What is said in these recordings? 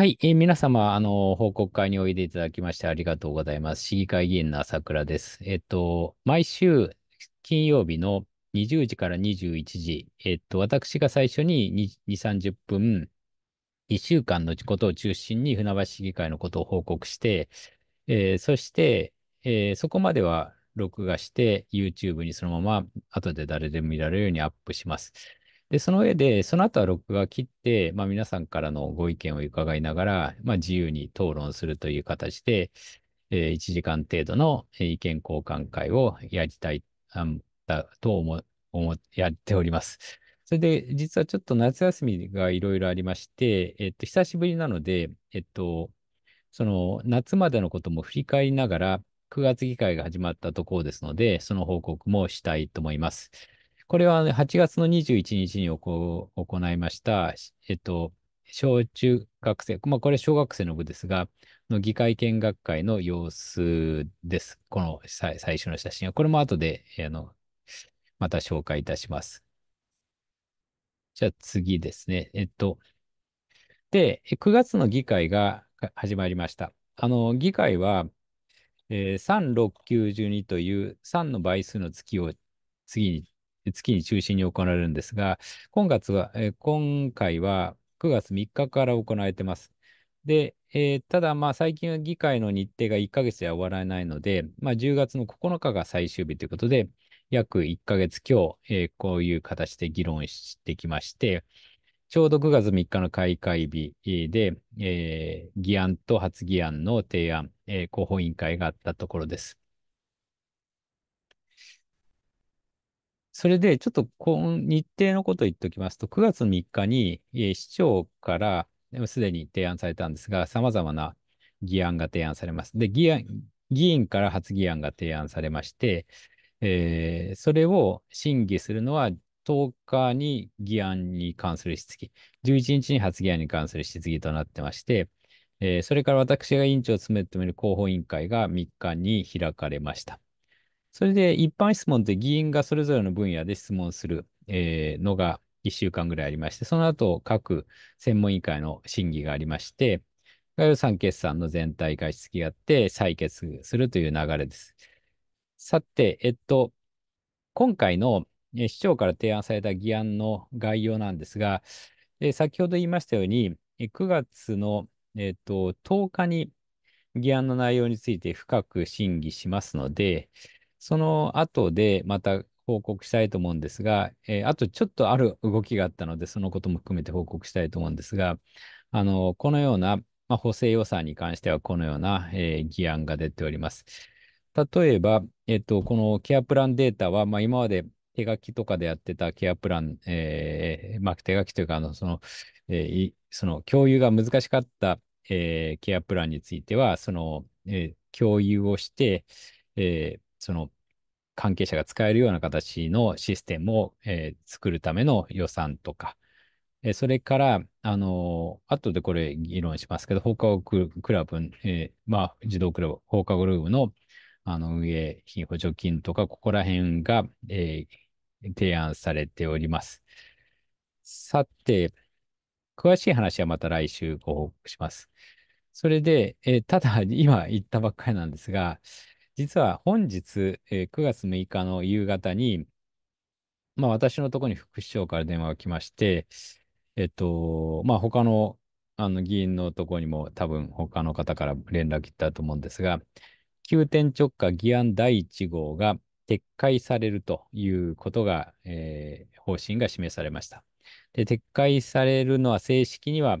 はい、えー、皆様、あの、報告会においでいただきましてありがとうございます。市議会議員の朝倉です。えっと、毎週金曜日の20時から21時、えっと、私が最初に2、30分、1週間のことを中心に船橋市議会のことを報告して、えー、そして、えー、そこまでは録画して、YouTube にそのまま後で誰でも見られるようにアップします。で、その上で、その後は録画切って、まあ、皆さんからのご意見を伺いながら、まあ、自由に討論するという形で、えー、1時間程度の意見交換会をやりたい、あだと思、思、やっております。それで、実はちょっと夏休みがいろいろありまして、えっと、久しぶりなので、えっと、その夏までのことも振り返りながら、9月議会が始まったところですので、その報告もしたいと思います。これは、ね、8月の21日に行いました、えっと、小中学生、まあ、これ小学生の部ですが、の議会見学会の様子です。この最初の写真は。これも後で、あの、また紹介いたします。じゃあ次ですね。えっと。で、9月の議会が始まりました。あの、議会は、えー、3692という3の倍数の月を次に月に中心に行われるんですが、今月は、えー、今回は9月3日から行われてます。で、えー、ただ、最近は議会の日程が1ヶ月では終わらないので、まあ、10月の9日が最終日ということで、約1ヶ月強、えー、こういう形で議論してきまして、ちょうど9月3日の開会日で、えー、議案と発議案の提案、えー、広報委員会があったところです。それで、ちょっと日程のこと言っておきますと、9月3日に、市長からすでに提案されたんですが、さまざまな議案が提案されます。で、議員から発議案が提案されまして、えー、それを審議するのは10日に議案に関する質疑、11日に発議案に関する質疑となってまして、えー、それから私が委員長を務めている広報委員会が3日に開かれました。それで一般質問って議員がそれぞれの分野で質問する、えー、のが1週間ぐらいありまして、その後各専門委員会の審議がありまして、予算決算の全体会質きがあって採決するという流れです。さて、えっと、今回の市長から提案された議案の概要なんですが、え先ほど言いましたように、9月の、えと、10日に議案の内容について深く審議しますので、その後でまた報告したいと思うんですが、えー、あとちょっとある動きがあったので、そのことも含めて報告したいと思うんですが、あのこのような、まあ、補正予算に関してはこのような、えー、議案が出ております。例えば、えっと、このケアプランデータは、まあ、今まで手書きとかでやってたケアプラン、えー、まあ、手書きというかあのその、えー、その共有が難しかった、えー、ケアプランについては、その、えー、共有をして、えーその関係者が使えるような形のシステムを、えー、作るための予算とか、えー、それから、あのー、後でこれ議論しますけど、放課後クラブ、えー、まあ、児童クラブ、放課後ルームのあの運営費補助金とか、ここら辺が、えー、提案されております。さて、詳しい話はまた来週ご報告します。それで、えー、ただ今言ったばっかりなんですが、実は本日、えー、9月6日の夕方に、まあ、私のところに副市長から電話が来まして、えっと、まあ、他のあの議員のところにも多分他の方から連絡来たと思うんですが、急転直下議案第1号が撤回されるということが、えー、方針が示されました。で、撤回されるのは正式には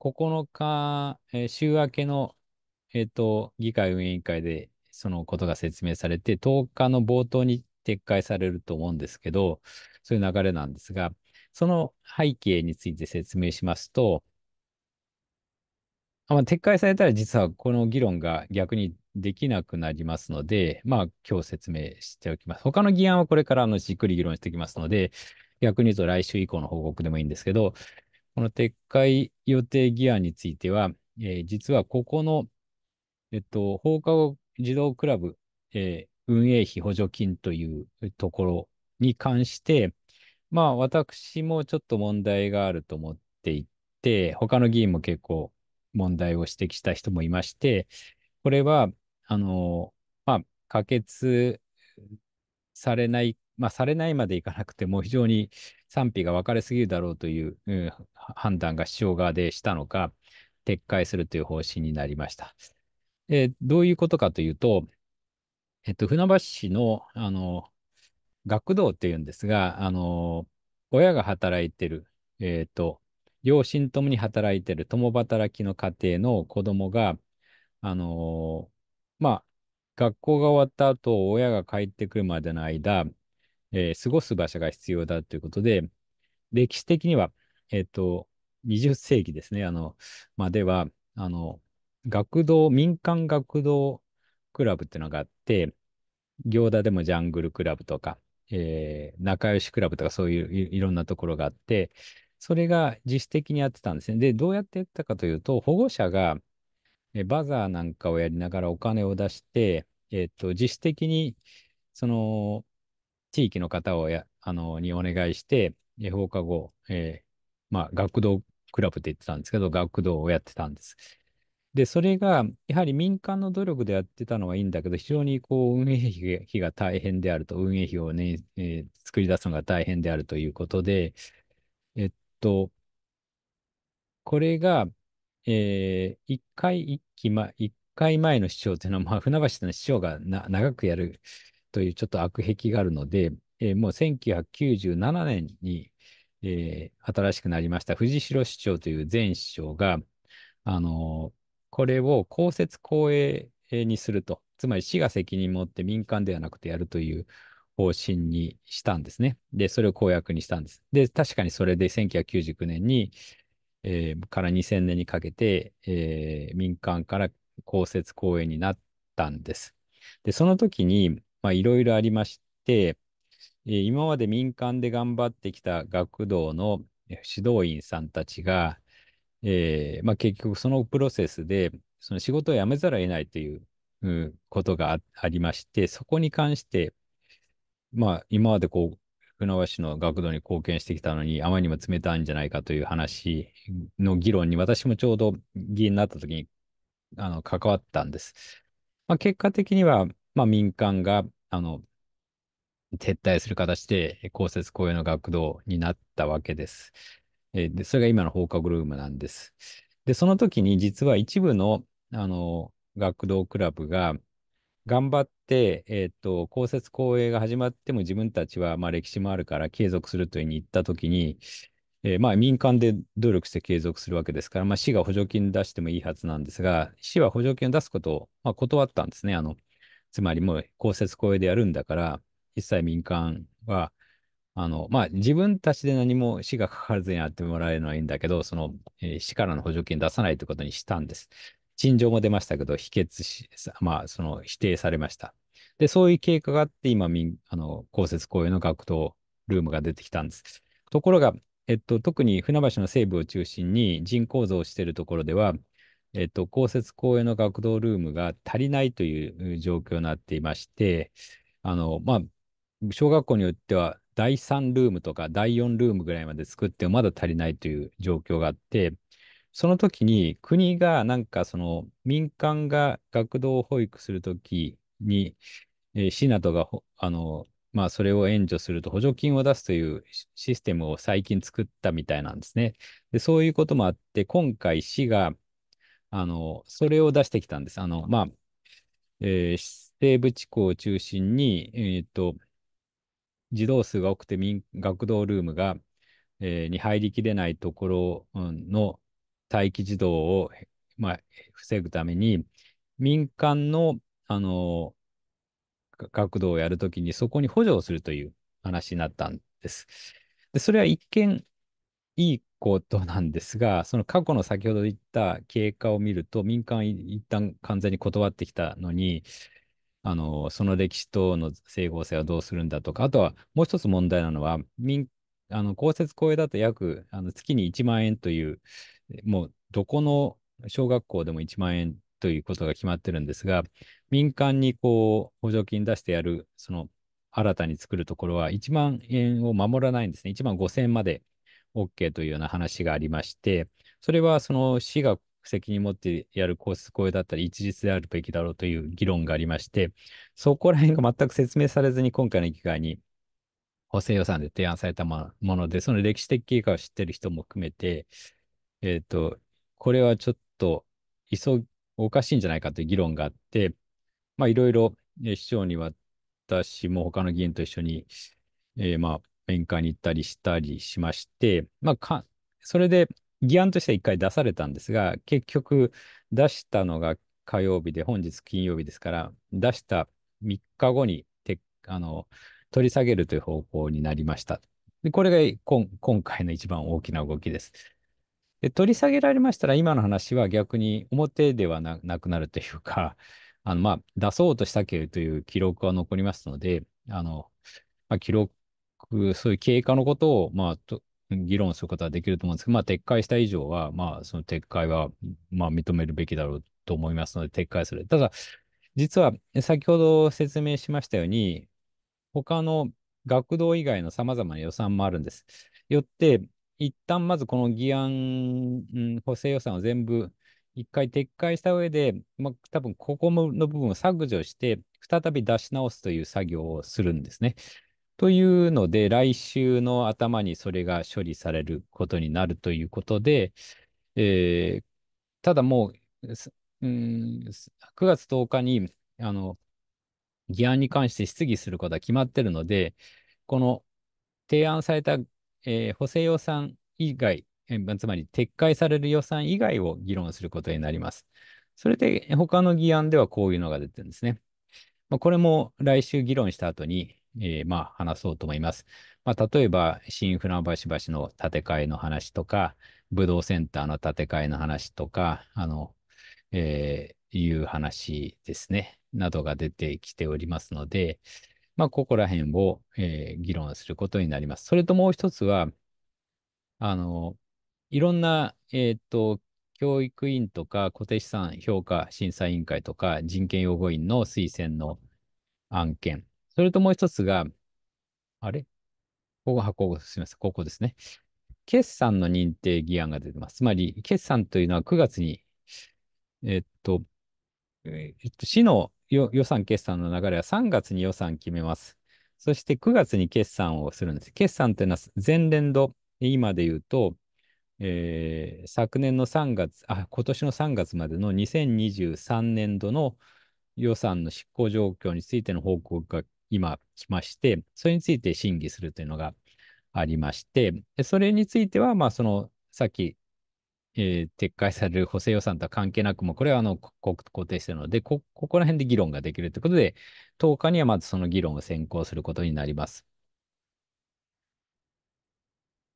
9日、えー、週明けの、えっと議会運営委員会でそのことが説明されて、10日の冒頭に撤回されると思うんですけど、そういう流れなんですが、その背景について説明しますと、まあ、撤回されたら実はこの議論が逆にできなくなりますので、まあ今日説明しておきます。他の議案はこれからのじっくり議論していきますので、逆に言うと来週以降の報告でもいいんですけど、この撤回予定議案については、えー、実はここの、えっと、放課後児童クラブ、えー、運営費補助金というところに関して、まあ私もちょっと問題があると思っていて、他の議員も結構問題を指摘した人もいまして、これは、あの、まあ、可決されない、まあ、されないまでいかなくても、非常に賛否が分かれすぎるだろうという、うん、判断が市長側でしたのか、撤回するという方針になりました。えー、どういうことかというと、えっと、船橋市の、あの、学童っていうんですが、あの、親が働いてる、えっ、ー、と、両親ともに働いてる共働きの家庭の子供が、あの、まあ、学校が終わった後、親が帰ってくるまでの間、えー、過ごす場所が必要だということで、歴史的には、えっ、ー、と、20世紀ですね、あの、までは、あの、学童、民間学童クラブっていうのがあって、行田でもジャングルクラブとか、えー、仲良しクラブとかそういういろんなところがあって、それが自主的にやってたんですね。で、どうやってやったかというと、保護者がえバザーなんかをやりながらお金を出して、えっ、と、自主的に、その、地域の方をや、あの、にお願いして、え放課後、えー、まあ、学童クラブって言ってたんですけど、学童をやってたんです。で、それが、やはり民間の努力でやってたのはいいんだけど、非常にこう運営費が大変であると、運営費をね、えー、作り出すのが大変であるということで、えっと、これが、えー、一回一期、ま、一回前の市長というのは、まあ、船橋の市長が長くやるというちょっと悪癖があるので、えー、もう1997年に、えー、新しくなりました藤代市長という前市長が、あのーこれを公設公営にすると、つまり市が責任を持って民間ではなくてやるという方針にしたんですね。で、それを公約にしたんです。で、確かにそれで1999年に、えー、から2000年にかけて、えー、民間から公設公営になったんです。で、その時に、いろいろありまして、今まで民間で頑張ってきた学童の指導員さんたちが、えーまあ、結局そのプロセスでその仕事を辞めざるを得ないという、うことがありましてそこに関して、まあ、今までこう船橋の学童に貢献してきたのにあまりにも冷たいんじゃないかという話の議論に私もちょうど議員になった時にあの関わったんです。まあ、結果的には、まあ、民間があの撤退する形で公設公営の学童になったわけです。えで、それが今の放課後ルームなんです。で、その時に実は一部の、あの、学童クラブが、頑張って、えっ、ー、と、公設公営が始まっても自分たちは、まあ歴史もあるから継続するというふうに言った時に、えー、まあ民間で努力して継続するわけですから、まあ市が補助金出してもいいはずなんですが、市は補助金を出すことを、まあ、断ったんですね。あの、つまりもう公設公営でやるんだから、一切民間はあの、まあ、自分たちで何も市がかからずにやってもらえるのはいいんだけど、その、えー、市からの補助金出さないということにしたんです。陳情も出ましたけど、否決し、まあ、その否定されました。で、そういう経過があって、今、あの公設公営の学童ルームが出てきたんです。ところが、えっと、特に船橋の西部を中心に人口増しているところでは、えっと、公設公営の学童ルームが足りないという状況になっていまして、あの、まあ、小学校によっては第3ルームとか第4ルームぐらいまで作ってもまだ足りないという状況があって、その時に国がなんかその民間が学童保育するときに、えー、市などがあの、まあ、それを援助すると補助金を出すというシステムを最近作ったみたいなんですね。でそういうこともあって、今回市があのそれを出してきたんです。あのまあえー、西部地区を中心に、えーと児童数が多くて学童ルームが、えー、に入りきれないところの待機児童を、まあ、防ぐために、民間の、あのー、学童をやるときにそこに補助をするという話になったんです。でそれは一見いいことなんですが、その過去の先ほど言った経過を見ると、民間一旦完全に断ってきたのに、あの、その歴史との整合性はどうするんだとか、あとはもう一つ問題なのは、民あの公設公営だと約あの月に1万円という、もうどこの小学校でも1万円ということが決まってるんですが、民間にこう補助金出してやる、その新たに作るところは1万円を守らないんですね。1万5000円まで OK というような話がありまして、それはその市が責任持ってやる皇室公営だったり一律であるべきだろうという議論がありまして、そこら辺が全く説明されずに今回の議会に補正予算で提案されたもので、その歴史的経過を知ってる人も含めて、えっ、ー、と、これはちょっと急おかしいんじゃないかという議論があって、まあいろいろ市長に私も他の議員と一緒に、えー、まあ面会に行ったりしたりしまして、まあそれで議案としては一回出されたんですが、結局出したのが火曜日で、本日金曜日ですから、出した3日後にてあの取り下げるという方向になりました。でこれが今回の一番大きな動きです。で取り下げられましたら、今の話は逆に表ではなくなるというか、あのまあ、出そうとしたけれという記録は残りますので、あのまあ、記録、そういう経過のことを、まあ、議論することはできると思うんですけど、まあ、撤回した以上は、まあ、その撤回は、まあ、認めるべきだろうと思いますので、撤回する。ただ、実は先ほど説明しましたように、他の学童以外のさまざまな予算もあるんです。よって、一旦まずこの議案、うん、補正予算を全部一回撤回した上で、まあ、多分ここの部分を削除して、再び出し直すという作業をするんですね。というので、来週の頭にそれが処理されることになるということで、えー、ただもう、うん、9月10日にあの議案に関して質疑することは決まっているので、この提案された、えー、補正予算以外、えー、つまり撤回される予算以外を議論することになります。それで他の議案ではこういうのが出てるんですね。まあ、これも来週議論した後に、えー、まあ、話そうと思います。まあ、例えば、新船橋橋の建て替えの話とか、武道センターの建て替えの話とか、あの、えー、いう話ですね、などが出てきておりますので、まあ、ここら辺を、えー、議論することになります。それともう一つは、あの、いろんな、えっ、と、教育委員とか固定資産評価審査委員会とか人権擁護委員の推薦の案件それともう一つが、あれここは、ここ、すみません、ここですね。決算の認定議案が出てます。つまり、決算というのは9月に、えっと、えっと、市の予算決算の流れは3月に予算決めます。そして9月に決算をするんです。決算というのは前年度、今で言うと、えー、昨年の3月、あ、今年の3月までの2023年度の予算の執行状況についての報告が今来まして、それについて審議するというのがありまして、それについては、まあ、その、さっき、えー、撤回される補正予算とは関係なく、もこれはあの固定してるのでこ、ここら辺で議論ができるということで、10日にはまずその議論を先行することになります。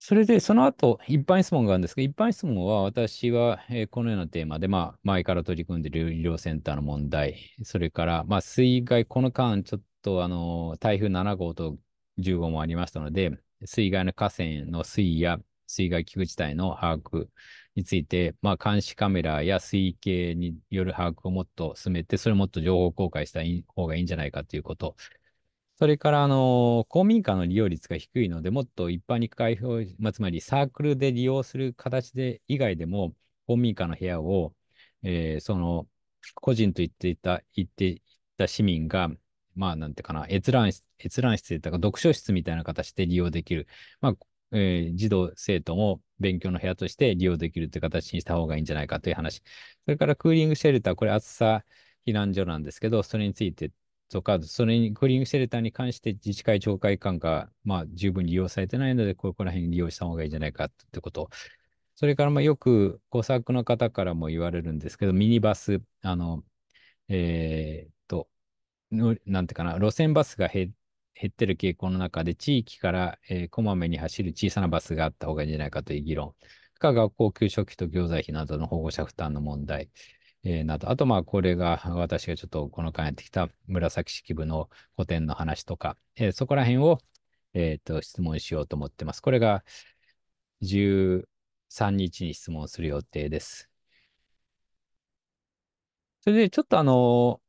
それで、その後、一般質問があるんですけど、一般質問は私は、えー、このようなテーマで、まあ、前から取り組んでいる医療センターの問題、それから、まあ、水害、この間、ちょっと、あの、台風7号と10号もありましたので、水害の河川の水位や水害危惧事態の把握について、まあ、監視カメラや水位計による把握をもっと進めて、それをもっと情報公開した方がいいんじゃないかということ。それから、あの、公民館の利用率が低いので、もっと一般に開放、まあ、つまりサークルで利用する形で以外でも、公民館の部屋を、えー、その、個人と言っていた、言っていた市民がまあ、なんていうかな、閲覧室、閲覧室というか、読書室みたいな形で利用できる。まあ、えー、児童、生徒も勉強の部屋として利用できるという形にした方がいいんじゃないかという話。それから、クーリングシェルター、これ、暑さ避難所なんですけど、それについてとか、それに、クーリングシェルターに関して自治会、懲戒館が、まあ、十分利用されてないので、ここら辺利用した方がいいんじゃないかってこと。それから、まあ、よく、工作の方からも言われるんですけど、ミニバス、あの、えー、の、なんていうかな、路線バスが減ってる傾向の中で、地域から、えー、こまめに走る小さなバスがあった方がいいんじゃないかという議論、か学校給食費と行財費などの保護者負担の問題、えー、など、あと、まあ、これが私がちょっとこの間やってきた紫式部の古典の話とか、えー、そこら辺を、えーと、質問しようと思ってます。これが13日に質問する予定です。それで、ちょっとあの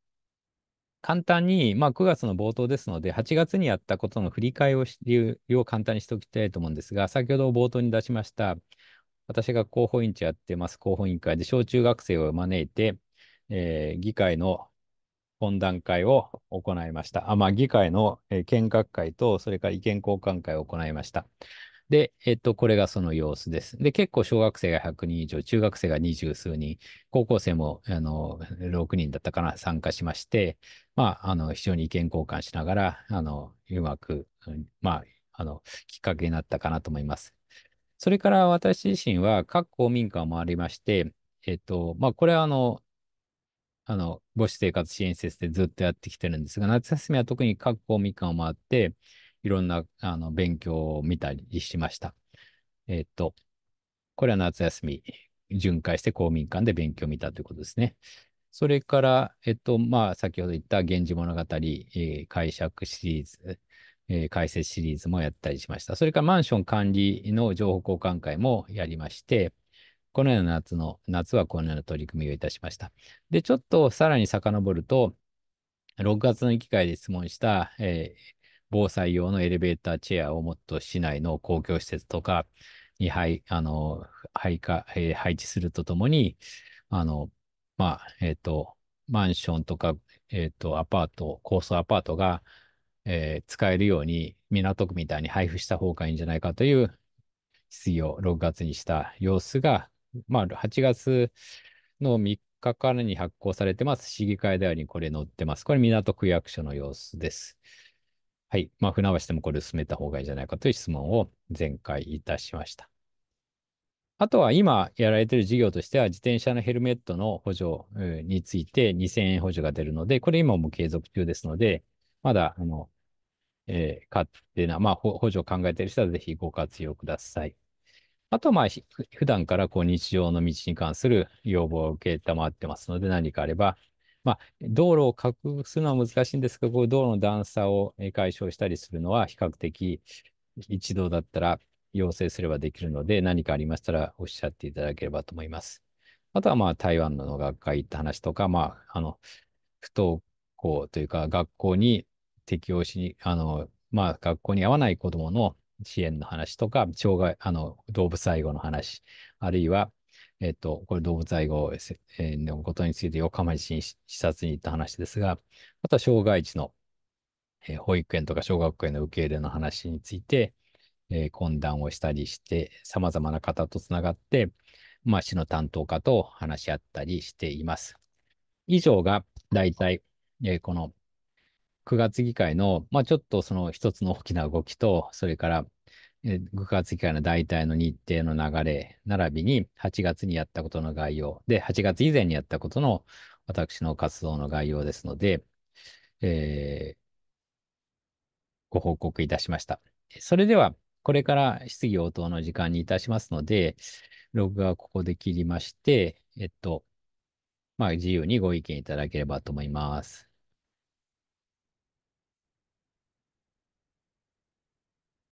簡単に、まあ、9月の冒頭ですので、8月にやったことの振り返りをを簡単にしておきたいと思うんですが、先ほど冒頭に出しました、私が広報委員長やってます広報委員会で小中学生を招いて、えー、議会の懇談会を行いました。あまあ、議会の、えー、見学会と、それから意見交換会を行いました。で、えっと、これがその様子です。で、結構小学生が100人以上、中学生が二十数人、高校生も、あの、6人だったかな、参加しまして、まあ、あの、非常に意見交換しながら、あの、うまく、まあ、あの、きっかけになったかなと思います。それから私自身は各公民館もありまして、えっと、まあ、これはあの、あの、母子生活支援施設でずっとやってきてるんですが、夏休みは特に各公民館を回って、いろんなあの勉強を見たりしました。えっ、と、これは夏休み、巡回して公民館で勉強を見たということですね。それから、えっ、と、まあ、先ほど言った源氏物語、えー、解釈シリーズ、え解説シリーズもやったりしました。それからマンション管理の情報交換会もやりまして、このような夏の、夏はこのような取り組みをいたしました。で、ちょっとさらに遡ると、6月の機会で質問した、えー、防災用のエレベーターチェアをもっと市内の公共施設とかに配あの配下、えー、配置するとともに、あの、まあ、えー、と、マンションとか、えー、と、アパート、高層アパートが、えー、使えるように港区みたいに配布した方がいいんじゃないかという質疑を6月にした様子が、まあ、8月の3日からに発行されてます。市議会であり、これ載ってます。これ港区役所の様子です。はい。まあ、船橋でもこれ進めた方がいいんじゃないかという質問を前回いたしました。あとは今やられてる事業としては、自転車のヘルメットの補助について2000円補助が出るので、これ今も継続中ですので、まだ、あの、えー、勝手な、まあ、補助を考えている人はぜひご活用ください。あと、まあ、普段からこう日常の道に関する要望を受けたまってますので、何かあれば、まあ、道路を隠すのは難しいんですけど、こう道路の段差を解消したりするのは比較的一度だったら要請すればできるので、何かありましたらおっしゃっていただければと思います。あとは、まあ、台湾の学会って話とか、まあ、あの、不登校というか、学校に適応しに、あの、まあ、学校に合わない子供の支援の話とか、障害、あの、動物愛護の話、あるいは、えっ、と、これ動物愛護のことについて横浜市に視察に行った話ですが、あとは障害児の、えー、保育園とか小学校への受け入れの話について、えー、懇談をしたりして、様々な方とつながって、まあ、市の担当課と話し合ったりしています。以上が大体、えー、この9月議会の、まあ、ちょっとその一つの大きな動きと、それから9月期間の大体の日程の流れ、並びに8月にやったことの概要、で、8月以前にやったことの私の活動の概要ですので、えー、ご報告いたしました。それでは、これから質疑応答の時間にいたしますので、録画はここで切りまして、えっと、まあ、自由にご意見いただければと思います。